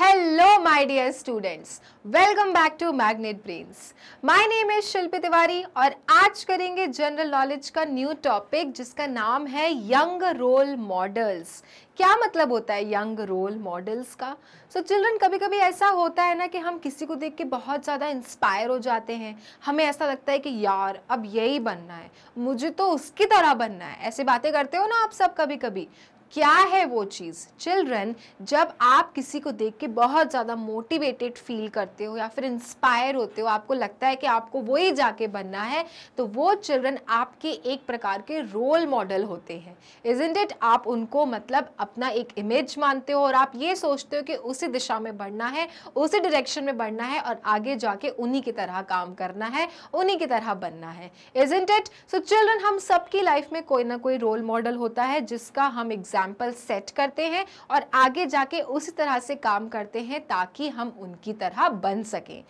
Hello my dear students welcome back to magnet brains my name is Shilpi Tiwari और आज करेंगे general knowledge का new topic जिसका नाम है यंग रोल मॉडल्स क्या मतलब होता है यंग रोल मॉडल्स का सो so, चिल्ड्रन कभी कभी ऐसा होता है ना कि हम किसी को देख के बहुत ज़्यादा इंस्पायर हो जाते हैं हमें ऐसा लगता है कि यार अब यही बनना है मुझे तो उसकी तरह बनना है ऐसी बातें करते हो ना आप सब कभी कभी क्या है वो चीज़ चिल्ड्रन जब आप किसी को देख के बहुत ज़्यादा मोटिवेटेड फील करते हो या फिर इंस्पायर होते हो आपको लगता है कि आपको वही जाके बनना है तो वो चिल्ड्रन आपके एक प्रकार के रोल मॉडल होते हैं इन इट आप उनको मतलब अपना एक इमेज मानते हो और आप ये सोचते हो कि उसी दिशा में बढ़ना है उसी डायरेक्शन में बढ़ना है और आगे जाके उन्हीं की तरह काम करना है उन्हीं की तरह बनना है इन इट सो चिल्ड्रन हम सबकी लाइफ में कोई ना कोई रोल मॉडल होता है जिसका हम एग्जाम एग्जाम्पल सेट करते हैं और आगे जाके उसी तरह से काम करते हैं ताकि हम उनकी तरह बन सकें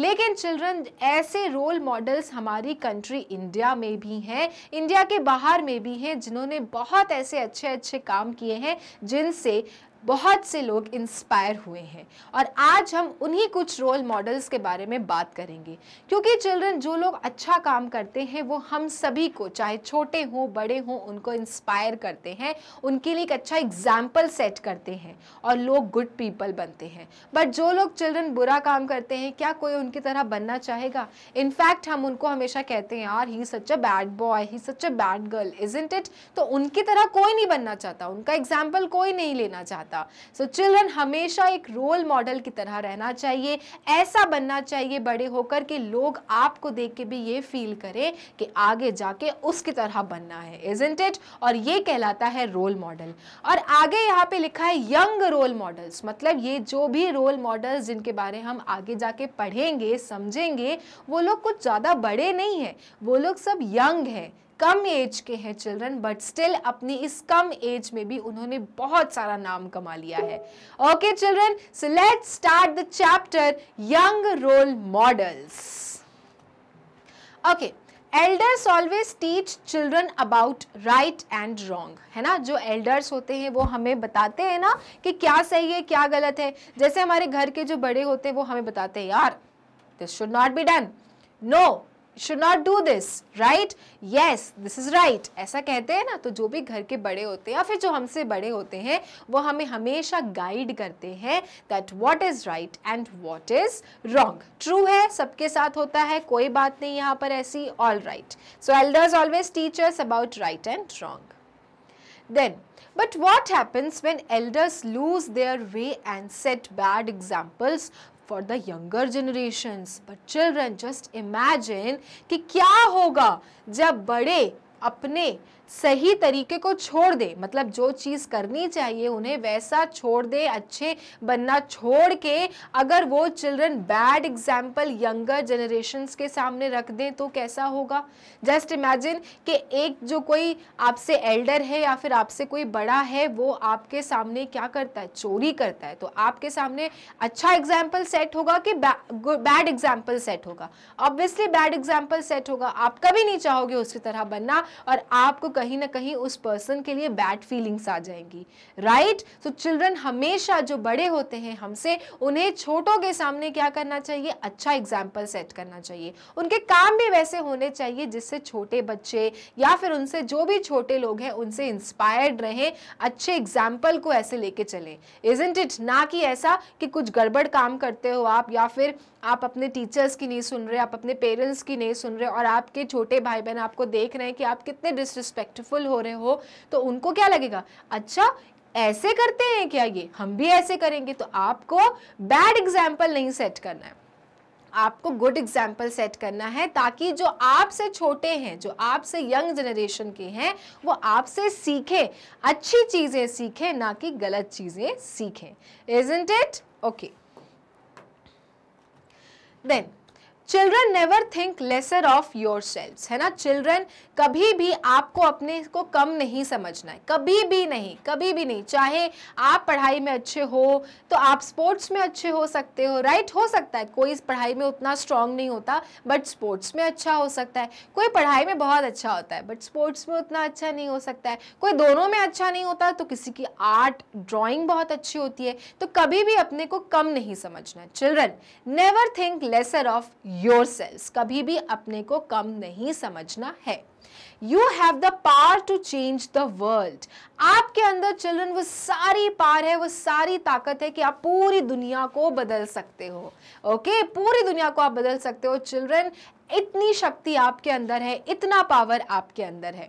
लेकिन चिल्ड्रन ऐसे रोल मॉडल्स हमारी कंट्री इंडिया में भी हैं इंडिया के बाहर में भी हैं जिन्होंने बहुत ऐसे अच्छे अच्छे काम किए हैं जिनसे बहुत से लोग इंस्पायर हुए हैं और आज हम उन्हीं कुछ रोल मॉडल्स के बारे में बात करेंगे क्योंकि चिल्ड्रन जो लोग अच्छा काम करते हैं वो हम सभी को चाहे छोटे हों बड़े हों उनको इंस्पायर करते हैं उनके लिए एक अच्छा एग्जाम्पल सेट करते हैं और लोग गुड पीपल बनते हैं बट जो लोग चिल्ड्रन बुरा काम करते हैं क्या कोई उनकी तरह बनना चाहेगा इनफैक्ट हम उनको हमेशा कहते हैं यार he such a bad boy he such a bad girl is it तो उनकी तरह कोई नहीं बनना चाहता उनका एग्जाम्पल कोई नहीं लेना चाहता सकता सो so, चिल्ड्रन हमेशा एक रोल मॉडल की तरह रहना चाहिए ऐसा बनना चाहिए बड़े होकर कि लोग आपको देख के भी ये फील करें कि आगे जाके उसकी तरह बनना है इज इंट इट और ये कहलाता है रोल मॉडल और आगे यहाँ पे लिखा है यंग रोल मॉडल्स मतलब ये जो भी रोल मॉडल्स जिनके बारे हम आगे जाके पढ़ेंगे समझेंगे वो लोग कुछ ज़्यादा बड़े नहीं हैं वो लोग सब यंग हैं कम एज के हैं चिल्ड्रन बट स्टिल अपनी इस कम एज में भी उन्होंने बहुत सारा नाम कमा लिया है okay children so let start the chapter young role models okay elders always teach children about right and wrong है ना जो एल्डर्स होते हैं वो हमें बताते हैं ना कि क्या सही है क्या गलत है जैसे हमारे घर के जो बड़े होते हैं वो हमें बताते हैं यार this should not be done no should not do this, right? Yes, this is right. ऐसा कहते हैं ना तो जो भी घर के बड़े होते हैं या फिर जो हमसे बड़े होते हैं वो हमें हमेशा गाइड करते हैं that what is right and what is wrong true है सबके साथ होता है कोई बात नहीं यहाँ पर ऐसी all right so elders always teachers about right and wrong then but what happens when elders lose their way and set bad examples for the younger generation but children just imagine कि क्या होगा जब बड़े अपने सही तरीके को छोड़ दे मतलब जो चीज़ करनी चाहिए उन्हें वैसा छोड़ दे अच्छे बनना छोड़ के अगर वो children bad example younger generation के सामने रख दें तो कैसा होगा जस्ट इमेजिन कि एक जो कोई आपसे एल्डर है या फिर आपसे कोई बड़ा है वो आपके सामने क्या करता है चोरी करता है तो आपके सामने अच्छा एग्जाम्पल सेट होगा कि बैड एग्जाम्पल सेट होगा ऑब्वियसली बैड एग्जाम्पल सेट होगा आप कभी नहीं चाहोगे उसकी तरह बनना और आपको कहीं ना कहीं उस पर्सन के लिए बैड फीलिंग्स आ जाएंगी राइट तो चिल्ड्रन हमेशा जो बड़े होते हैं हमसे उन्हें छोटों के सामने क्या करना चाहिए अच्छा एग्जाम्पल सेट करना चाहिए उनके काम भी वैसे होने चाहिए जिससे छोटे बच्चे या फिर उनसे जो भी छोटे लोग हैं उनसे इंस्पायर्ड रहें अच्छे एग्जाम्पल को ऐसे लेके चलें इजेंट इट ना कि ऐसा कि कुछ गड़बड़ काम करते हो आप या फिर आप अपने टीचर्स की नहीं सुन रहे आप अपने पेरेंट्स की नहीं सुन रहे और आपके छोटे भाई बहन आपको देख रहे हैं कि आप कितने डिसरिस्पेक्ट रिस्पेक्टफुल हो रहे हो तो उनको क्या लगेगा अच्छा ऐसे करते हैं क्या ये हम भी ऐसे करेंगे तो आपको बैड एग्जाम्पल नहीं सेट करना है आपको गुड एग्जाम्पल सेट करना है ताकि जो आपसे छोटे हैं जो आपसे यंग जनरेशन के हैं वो आपसे सीखें अच्छी चीज़ें सीखें ना कि गलत चीज़ें सीखें is it okay then children never think lesser of your है ना चिल्ड्रन कभी भी आपको अपने को कम नहीं समझना है कभी भी नहीं कभी भी नहीं चाहे आप पढ़ाई में अच्छे हो तो आप स्पोर्ट्स में अच्छे हो सकते हो राइट right? हो सकता है कोई पढ़ाई में उतना स्ट्रांग नहीं होता बट स्पोर्ट्स में अच्छा हो सकता है कोई पढ़ाई में बहुत अच्छा होता है बट स्पोर्ट्स में उतना अच्छा नहीं हो सकता है कोई दोनों में अच्छा नहीं होता तो किसी की आर्ट ड्रॉइंग बहुत अच्छी होती है तो कभी भी अपने को कम नहीं समझना children never think lesser of your selves कभी भी अपने को कम नहीं समझना है you have the power to change the world आपके अंदर चिल्ड्रन वो सारी पार है वो सारी ताकत है कि आप पूरी दुनिया को बदल सकते हो ओके okay? पूरी दुनिया को आप बदल सकते हो चिल्ड्रन इतनी शक्ति आपके अंदर है इतना पावर आपके अंदर है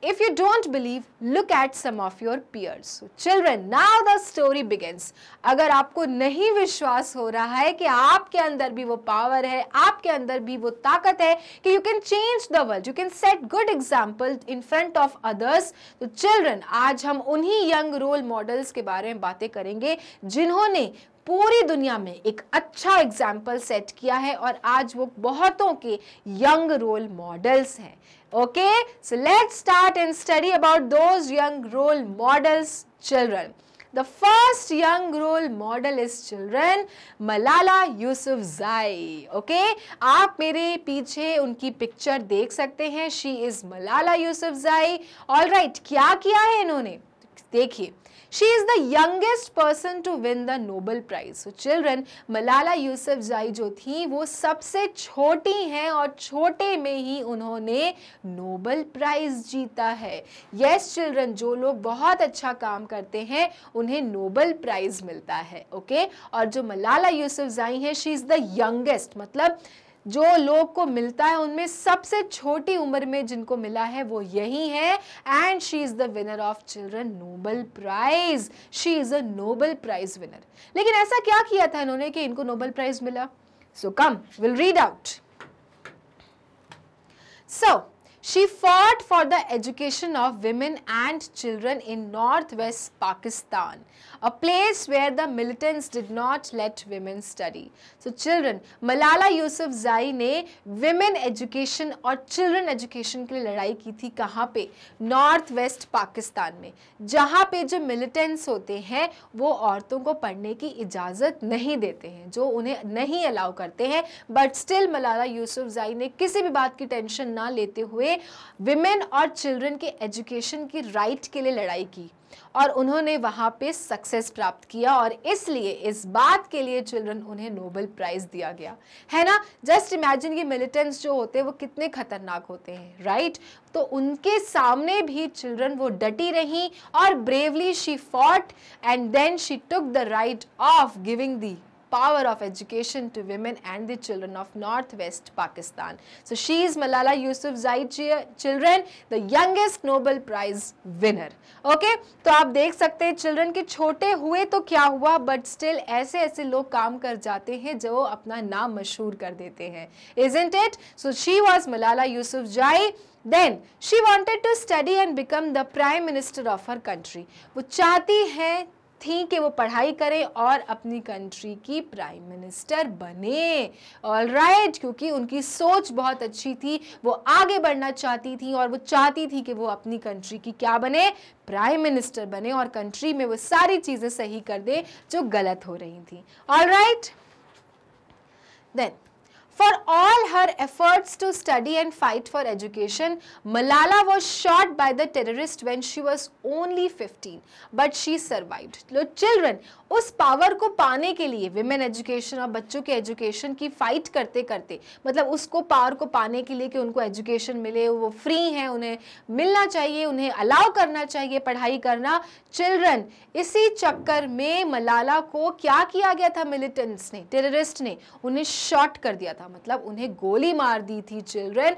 If you don't believe, look at some of your peers. So children, now the story begins. अगर आपको नहीं विश्वास हो रहा है कि आपके अंदर भी वो पावर है आपके अंदर भी वो ताकत है कि you can change the world you can set good example in front of others तो चिल्ड्रन आज हम उन्हीं यंग रोल मॉडल्स के बारे में बातें करेंगे जिन्होंने पूरी दुनिया में एक अच्छा एग्जाम्पल सेट किया है और आज वो बहुतों के यंग रोल मॉडल्स हैं okay so let start and study about those young role models children first young role model is children Malala Yousafzai okay आप मेरे पीछे उनकी पिक्चर देख सकते हैं इज मलाला यूसुफ जाई ऑल राइट क्या किया है इन्होंने देखिए She is the youngest person to win the Nobel Prize. So children, Malala Yousafzai जो थी वो सबसे छोटी हैं और छोटे में ही उन्होंने नोबल प्राइज जीता है यस चिल्ड्रन जो लोग बहुत अच्छा काम करते हैं उन्हें नोबल प्राइज मिलता है ओके okay? और जो मलाला यूसुफजाई हैं शी इज़ द यंगेस्ट मतलब जो लोग को मिलता है उनमें सबसे छोटी उम्र में जिनको मिला है वो यही है and she is the winner of children Nobel prize she is a Nobel prize winner लेकिन ऐसा क्या किया था इन्होंने कि इनको नोबल प्राइज मिला so come will read out so She fought for the education of women and children in northwest Pakistan. a place where the militants did not let women study. So children, Malala Yousafzai ने women education और children education के लिए लड़ाई की थी कहाँ पे north west Pakistan में जहाँ पे जो मिलिटेंट्स होते हैं वो औरतों को पढ़ने की इजाज़त नहीं देते हैं जो उन्हें नहीं अलाउ करते हैं बट स्टिल मलाला यूसुफजाई ने किसी भी बात की टेंशन ना लेते हुए विमेन और चिल्ड्रन के एजुकेशन की राइट के लिए लड़ाई की और उन्होंने वहाँ पे सक्सेस प्राप्त किया और इसलिए इस बात के लिए चिल्ड्रन उन्हें नोबेल प्राइज़ दिया गया है ना जस्ट इमेजिन ये मिलिटेंट्स जो होते हैं वो कितने खतरनाक होते हैं राइट तो उनके सामने भी चिल्ड्रन वो डटी रहीं और bravely she fought and then she took the right of giving the power of education to women and the children of Northwest Pakistan. So she is Malala yusuf zai children, the youngest Nobel Prize winner. Okay, to aap dekh sakte hain children ke chote hue to kya hua but still aise aise log kaam kar jate hain jo apna naam mashhoor kar dete hain Isn't it? So she was Malala yusuf zai Then she wanted to study and become the prime minister of her country. wo chahti hai थी कि वो पढ़ाई करें और अपनी country की prime minister बने all right right, क्योंकि उनकी सोच बहुत अच्छी थी वो आगे बढ़ना चाहती थी और वो चाहती थी कि वो अपनी कंट्री की क्या बने प्राइम मिनिस्टर बने और कंट्री में वो सारी चीज़ें सही कर दें जो गलत हो रही थी all right then for all her efforts to study and fight for education Malala was shot by the terrorist when she was only fifteen but she survive लो चिल्ड्रन उस पावर को पाने के लिए विमेन एजुकेशन और बच्चों के एजुकेशन की फाइट करते करते मतलब उसको पावर को पाने के लिए कि उनको एजुकेशन मिले वो फ्री हैं उन्हें मिलना चाहिए उन्हें अलाउ करना चाहिए पढ़ाई करना चिल्ड्रन इसी चक्कर में मलाला को क्या किया गया था मिलिटेंट्स ने टेररिस्ट ने उन्हें शॉर्ट कर दिया था था मतलब उन्हें गोली मार दी थी चिल्ड्रेन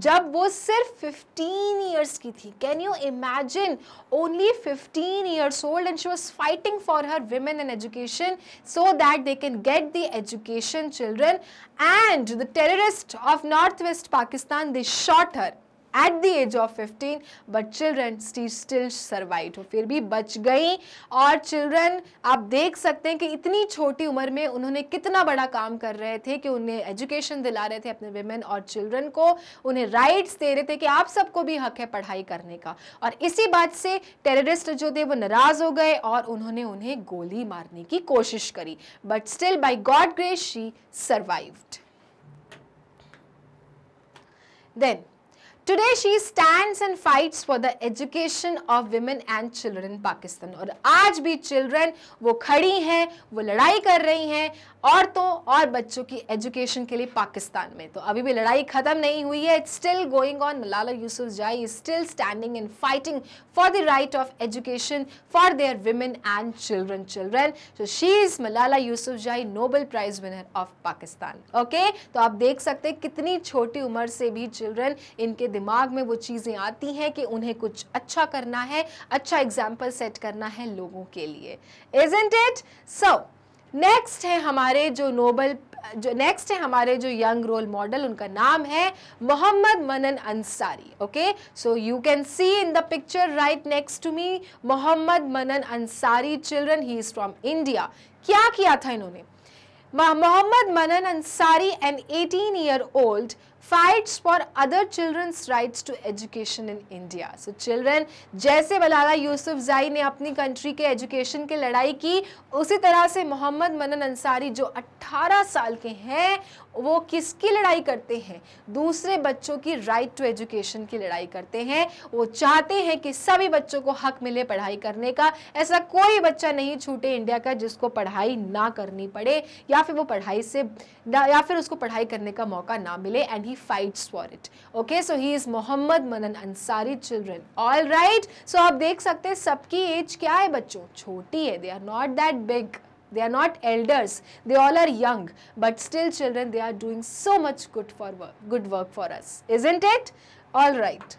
जब वो सिर्फ 15 इयर्स की थी can you imagine only 15 years old and she was fighting for her women and education so that they can get the education children and the terrorist of north west Pakistan they her at the age of 15 but children still survive हो फिर भी बच गई और children आप देख सकते हैं कि इतनी छोटी उम्र में उन्होंने कितना बड़ा काम कर रहे थे कि उन्हें एजुकेशन दिला रहे थे अपने वेमेन और चिल्ड्रन को उन्हें राइट्स दे रहे थे कि आप सबको भी हक है पढ़ाई करने का और इसी बात से टेररिस्ट जो थे वो नाराज़ हो गए और उन्होंने उन्हें गोली मारने की कोशिश करी but still by God grace she survived then today she stands and fights for the education of women and children Pakistan और आज भी चिल्ड्रन वो खड़ी हैं वो लड़ाई कर रही हैं औरतों और बच्चों की एजुकेशन के लिए पाकिस्तान में तो अभी भी लड़ाई खत्म नहीं हुई है it's still going on Malala Yousafzai still standing and fighting for the right of education for their women and children children so she is malala yousafzai nobel prize winner of pakistan okay to aap dekh sakte kitni choti umar se bhi children inke दिमाग में वो चीज़ें आती हैं कि उन्हें कुछ अच्छा करना है अच्छा एग्जाम्पल सेट करना है लोगों के लिए इजेंट इट सो नेक्स्ट है हमारे जो नोबल जो नेक्स्ट है हमारे जो यंग रोल मॉडल उनका नाम है Mohammad Manan Ansari okay so you can see in the picture right next to me Mohammad Manan Ansari children he is from India क्या किया था इन्होंने Mohammad Manan Ansari an 18 year old fights for other children's rights to education in India. So children, जैसे बलाला यूसुफजाई ने अपनी country के education की लड़ाई की उसी तरह से मोहम्मद मनन अंसारी जो 18 साल के हैं वो किसकी लड़ाई करते हैं दूसरे बच्चों की राइट टू एजुकेशन की लड़ाई करते हैं वो चाहते हैं कि सभी बच्चों को हक मिले पढ़ाई करने का ऐसा कोई बच्चा नहीं छूटे इंडिया का जिसको पढ़ाई ना करनी पड़े या फिर वो पढ़ाई से या फिर उसको पढ़ाई करने का मौका ना मिले and he fights for it okay so he is Mohammad Madan Ansari children all right so आप देख सकते हैं सबकी एज क्या है बच्चों छोटी है they are not that big They are not elders. They all are young. But still children, they are doing so much good, for work, good work for us. Isn't it? All right.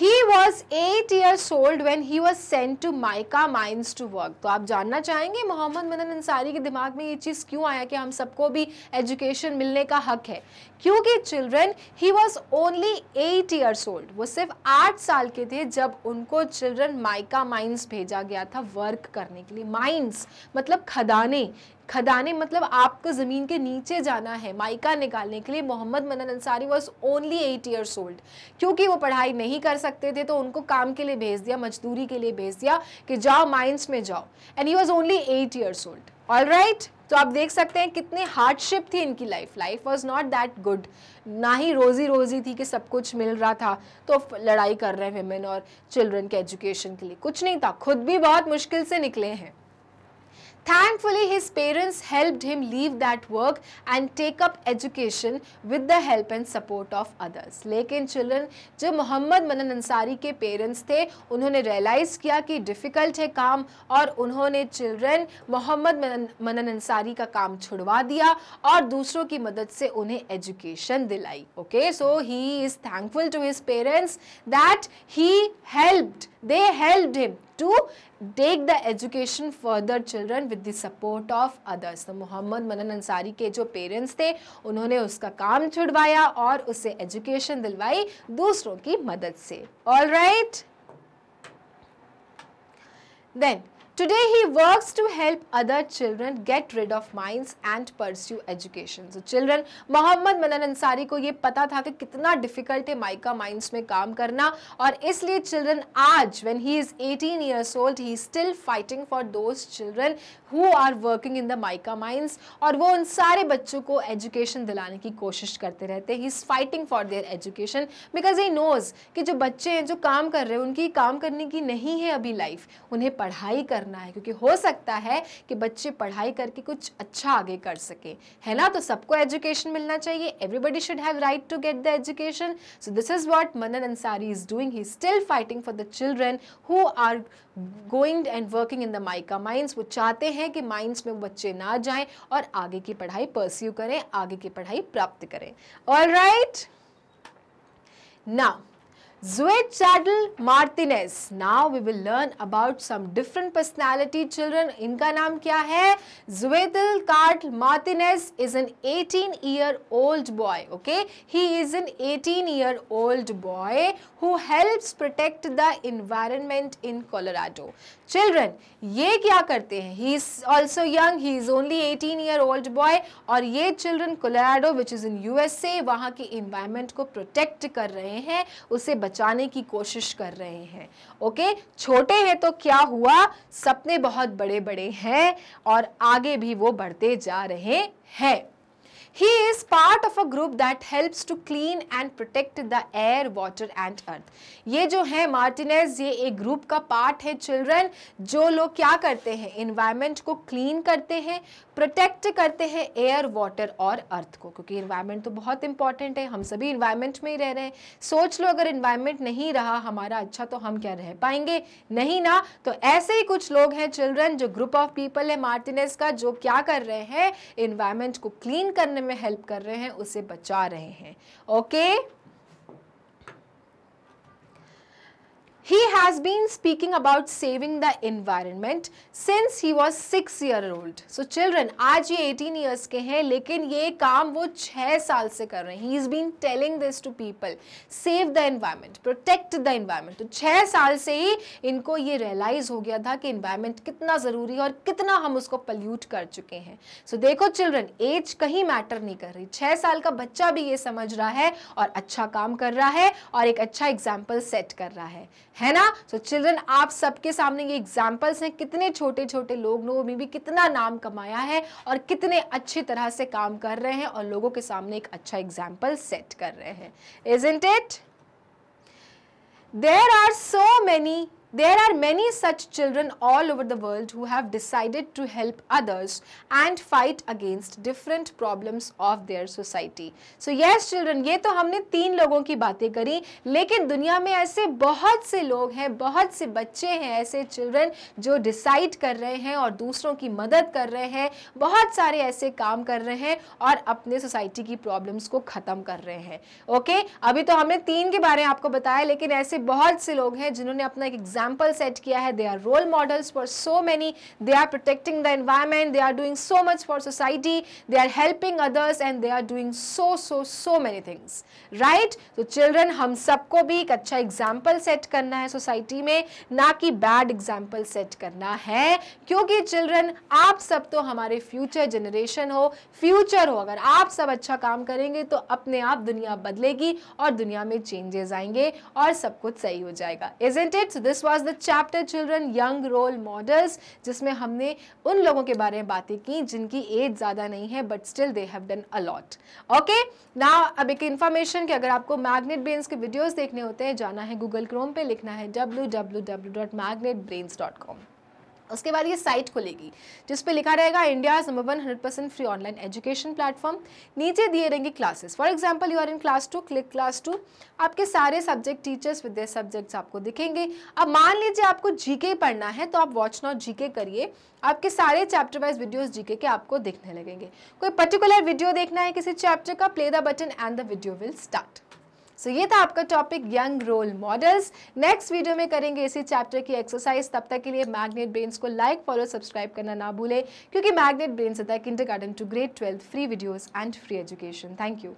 He was eight years old when he was sent to mica mines to work तो आप जानना चाहेंगे मोहम्मद मदन अंसारी के दिमाग में ये चीज़ क्यों आया कि हम सबको भी एजुकेशन मिलने का हक है क्योंकि children he was only eight years old वो सिर्फ आठ साल के थे जब उनको चिल्ड्रन माइका माइंस भेजा गया था वर्क करने के लिए माइंस मतलब खदाने खदाने मतलब आपको ज़मीन के नीचे जाना है माइका निकालने के लिए Mohammad Manan Ansari was only eight years old क्योंकि वो पढ़ाई नहीं कर सकते थे तो उनको काम के लिए भेज दिया मजदूरी के लिए भेज दिया कि जाओ माइंस में जाओ and he was only eight years old all right तो आप देख सकते हैं कितने हार्डशिप थी इनकी life life was not that good ना ही रोजी रोजी थी कि सब कुछ मिल रहा था तो लड़ाई कर रहे हैं वेमेन और चिल्ड्रन के एजुकेशन के लिए कुछ नहीं था खुद भी बहुत मुश्किल से निकले हैं Thankfully, his parents helped him leave that work and take up education with the help and support of others. लेकिन चिल्ड्रन जो मोहम्मद मनन अंसारी के पेरेंट्स थे उन्होंने रियलाइज किया कि डिफ़िकल्ट है काम और उन्होंने चिल्ड्रन मोहम्मद मनन, मनन अंसारी का काम छुड़वा दिया और दूसरों की मदद से उन्हें एजुकेशन दिलाई okay so he is thankful to his parents that he help they helped him to take the education further children with the support of others तो मोहम्मद मनन अंसारी के जो पेरेंट्स थे उन्होंने उसका काम छुड़वाया और उसे एजुकेशन दिलवाई दूसरों की मदद से all right then Today he works to help other children get rid of mines and pursue education. So children, Mohammad Manan Ansari को ये पता था कि कितना difficult है माइका माइंस में काम करना और इसलिए children आज when he is 18 years old he is still fighting for those children who are working in the mica mines और वो उन सारे बच्चों को education दिलाने की कोशिश करते रहते हैं he is fighting for their education because he knows कि जो बच्चे हैं जो काम कर रहे हैं उनकी काम करने की नहीं है अभी लाइफ उन्हें पढ़ाई करना करना है क्योंकि हो सकता है कि बच्चे पढ़ाई करके कुछ अच्छा आगे कर सके है ना तो सबको एजुकेशन मिलना चाहिए everybody should have right to get the education so this is what Manan Ansari is doing he still fighting for the children who are going and working in the mica mines वो चाहते हैं कि माइंस में बच्चे ना जाए और आगे की पढ़ाई परस्यू करें आगे की पढ़ाई प्राप्त करें all right now Zoe Chadel Martinez. Now we will learn about some different personality children. इनका नाम क्या है Zuedel Carl Martinez is an 18 year old boy. Okay, he is an 18 year old boy who helps protect the environment in Colorado. Children, ये क्या करते हैं He is also young. He is only 18 year old boy. और ये children Colorado, which is in USA, वहाँ की environment को protect कर रहे हैं उसे बचाने की कोशिश कर रहे हैं ओके छोटे हैं तो क्या हुआ सपने बहुत बड़े बड़े हैं और आगे भी वो बढ़ते जा रहे हैं He is part of a group that helps to clean and protect the air, water and earth. ये जो है मार्टिनेज ये एक ग्रुप का पार्ट है चिल्ड्रन जो लोग क्या करते हैं इन्वायरमेंट को क्लीन करते हैं प्रोटेक्ट करते हैं एयर वाटर और अर्थ को क्योंकि इन्वायरमेंट तो बहुत इंपॉर्टेंट है हम सभी इन्वायरमेंट में ही रह रहे हैं सोच लो अगर इन्वायरमेंट नहीं रहा हमारा अच्छा तो हम क्या रह पाएंगे नहीं ना तो ऐसे ही कुछ लोग हैं चिल्ड्रन जो ग्रुप ऑफ पीपल है मार्टिनेस का जो क्या कर रहे हैं इन्वायरमेंट को क्लीन करने में हेल्प कर रहे हैं उसे बचा रहे हैं okay okay? He has been speaking about saving the environment since he was six year old. So children, आज ये 18 years के हैं लेकिन ये काम वो छः साल से कर रहे हैं He has been telling this to people. Save the environment, protect the environment. तो छः साल से ही इनको ये रियलाइज हो गया था कि इन्वायरमेंट कितना ज़रूरी है और कितना हम उसको पल्यूट कर चुके हैं सो so, देखो चिल्ड्रन एज कहीं मैटर नहीं कर रही छः साल का बच्चा भी ये समझ रहा है और अच्छा काम कर रहा है और एक अच्छा एग्जाम्पल सेट कर रहा है है ना सो so, चिल्ड्रन आप सबके सामने ये एग्जाम्पल्स हैं कितने छोटे छोटे लोगों ने भी कितना नाम कमाया है और कितने अच्छी तरह से काम कर रहे हैं और लोगों के सामने एक अच्छा एग्जाम्पल सेट कर रहे हैं isn't it there are so many There are many such children all over the world who have decided to help others and fight against different problems of their society. So yes children, ये तो हमने तीन लोगों की बातें करी लेकिन दुनिया में ऐसे बहुत से लोग हैं बहुत से बच्चे हैं ऐसे चिल्ड्रन जो डिसाइड कर रहे हैं और दूसरों की मदद कर रहे हैं बहुत सारे ऐसे काम कर रहे हैं और अपने सोसाइटी की प्रॉब्लम्स को ख़त्म कर रहे हैं ओके अभी तो हमने तीन के बारे में आपको बताया लेकिन ऐसे बहुत से लोग हैं जिन्होंने अपना एक एग्जाम एग्जाम्पल सेट किया है they are role models for so many they are protecting the environment they are doing so much for society they are helping others and they are doing so so so many things right तो children हम सबको भी एक अच्छा example set करना है society में ना कि बैड एग्जाम्पल सेट करना है क्योंकि चिल्ड्रन आप सब तो हमारे फ्यूचर जनरेशन हो फ्यूचर हो अगर आप सब अच्छा काम करेंगे तो अपने आप दुनिया बदलेगी और दुनिया में चेंजेस आएंगे और सब कुछ सही हो जाएगा is it it this was the chapter children young role models जिसमें हमने उन लोगों के बारे में बातें की जिनकी एज ज़्यादा नहीं है but still they have done a lot okay ना अब एक इन्फॉर्मेशन कि अगर आपको मैग्नेट ब्रेन्स के वीडियोज देखने होते हैं जाना है गूगल क्रोम पे लिखना है W W W dot Magnet Brains dot com उसके बाद ये साइट खुलेगी जिस पे लिखा रहेगा India number one hundred percent free online education platform नीचे दिए रहेंगे classes for example you are in class two click class two आपके सारे सब्जेक्ट टीचर्स विद सब्जेक्ट्स आपको दिखेंगे अब मान लीजिए आपको जीके पढ़ना है तो आप वॉच नॉट जीके करिए आपके सारे चैप्टर वाइज वीडियोज जीके के आपको दिखने लगेंगे कोई पर्टिकुलर वीडियो देखना है किसी चैप्टर का play the button and the video will start so so, ये था आपका topic young role models next video में करेंगे इसी चैप्टर की एक्सरसाइज तब तक के लिए मैग्नेट ब्रेन्स को लाइक फॉलो सब्सक्राइब करना ना भूलें क्योंकि मैग्नेट ब्रेन्स होता है kindergarten to grade twelfth free videos and free education thank you